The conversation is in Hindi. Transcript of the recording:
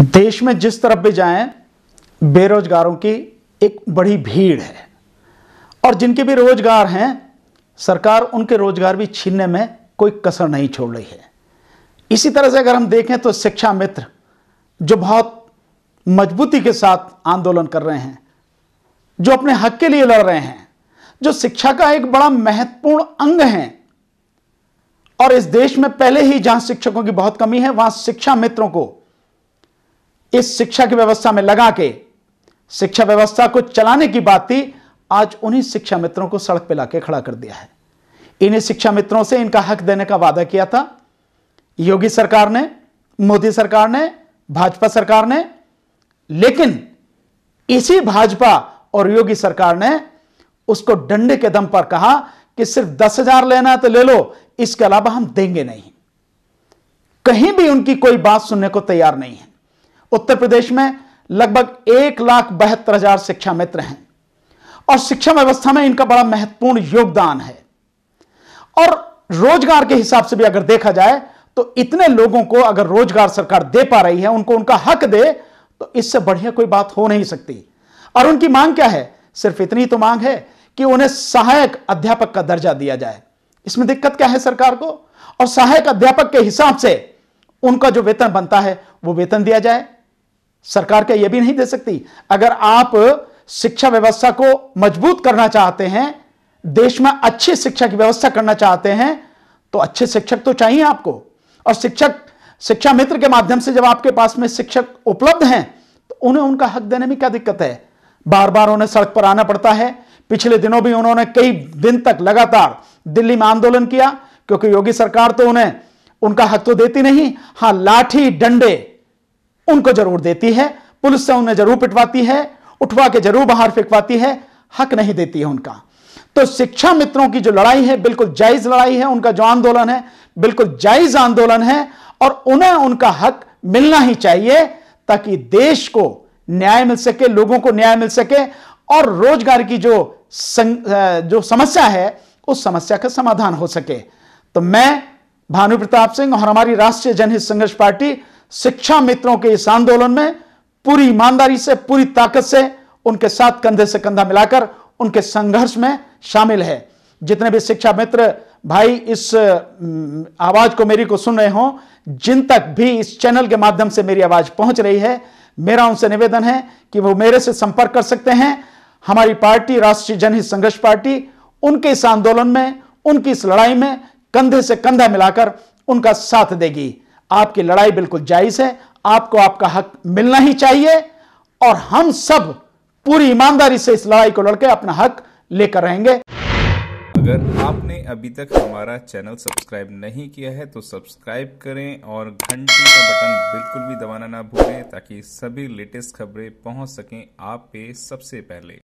देश में जिस तरफ भी जाएं बेरोजगारों की एक बड़ी भीड़ है और जिनके भी रोजगार हैं सरकार उनके रोजगार भी छीनने में कोई कसर नहीं छोड़ रही है इसी तरह से अगर हम देखें तो शिक्षा मित्र जो बहुत मजबूती के साथ आंदोलन कर रहे हैं जो अपने हक के लिए लड़ रहे हैं जो शिक्षा का एक बड़ा महत्वपूर्ण अंग है और इस देश में पहले ही जहां शिक्षकों की बहुत कमी है वहां शिक्षा मित्रों को इस शिक्षा की व्यवस्था में लगा के शिक्षा व्यवस्था को चलाने की बात थी आज उन्हीं शिक्षा मित्रों को सड़क पर लाके खड़ा कर दिया है इन्हीं शिक्षा मित्रों से इनका हक देने का वादा किया था योगी सरकार ने मोदी सरकार ने भाजपा सरकार ने लेकिन इसी भाजपा और योगी सरकार ने उसको डंडे के दम पर कहा कि सिर्फ दस हजार लेना है तो ले लो इसके अलावा हम देंगे नहीं कहीं भी उनकी कोई बात सुनने को तैयार नहीं है उत्तर प्रदेश में लगभग एक लाख बहत्तर हजार शिक्षा मित्र हैं और शिक्षा व्यवस्था में इनका बड़ा महत्वपूर्ण योगदान है और रोजगार के हिसाब से भी अगर देखा जाए तो इतने लोगों को अगर रोजगार सरकार दे पा रही है उनको उनका हक दे तो इससे बढ़िया कोई बात हो नहीं सकती और उनकी मांग क्या है सिर्फ इतनी तो मांग है कि उन्हें सहायक अध्यापक का दर्जा दिया जाए इसमें दिक्कत क्या है सरकार को और सहायक अध्यापक के हिसाब से उनका जो वेतन बनता है वो वेतन दिया जाए सरकार क्या यह भी नहीं दे सकती अगर आप शिक्षा व्यवस्था को मजबूत करना चाहते हैं देश में अच्छी शिक्षा की व्यवस्था करना चाहते हैं तो अच्छे शिक्षक तो चाहिए आपको और शिक्षक शिक्षा मित्र के माध्यम से जब आपके पास में शिक्षक उपलब्ध हैं तो उन्हें उनका हक देने में क्या दिक्कत है बार बार उन्हें सड़क पर आना पड़ता है पिछले दिनों भी उन्होंने कई दिन तक लगातार दिल्ली में आंदोलन किया क्योंकि योगी सरकार तो उन्हें उनका हक तो देती नहीं हां लाठी डंडे उनको जरूर देती है पुलिस से उन्हें जरूर पिटवाती है उठवा के जरूर बाहर फेंकवाती है हक नहीं देती है उनका तो शिक्षा मित्रों की जो लड़ाई है बिल्कुल जायज लड़ाई है उनका जो आंदोलन है बिल्कुल जायज आंदोलन है और उन्हें उनका हक मिलना ही चाहिए ताकि देश को न्याय मिल सके लोगों को न्याय मिल सके और रोजगार की जो सं, जो समस्या है उस समस्या का समाधान हो सके तो मैं भानु प्रताप सिंह और हमारी राष्ट्रीय जनहित संघर्ष पार्टी शिक्षा मित्रों के इस आंदोलन में पूरी ईमानदारी से पूरी ताकत से उनके साथ कंधे से कंधा मिलाकर उनके संघर्ष में शामिल है जितने भी शिक्षा मित्र भाई इस आवाज को मेरी को सुन रहे हो जिन तक भी इस चैनल के माध्यम से मेरी आवाज पहुंच रही है मेरा उनसे निवेदन है कि वो मेरे से संपर्क कर सकते हैं हमारी पार्टी राष्ट्रीय जनहित संघर्ष पार्टी उनके इस आंदोलन में उनकी इस लड़ाई में कंधे से कंधा मिलाकर उनका साथ देगी आपकी लड़ाई बिल्कुल जायज़ है आपको आपका हक मिलना ही चाहिए और हम सब पूरी ईमानदारी से इस लड़ाई को लड़के अपना हक लेकर रहेंगे अगर आपने अभी तक हमारा चैनल सब्सक्राइब नहीं किया है तो सब्सक्राइब करें और घंटी का बटन बिल्कुल भी दबाना ना भूलें ताकि सभी लेटेस्ट खबरें पहुंच सकें आप पे सबसे पहले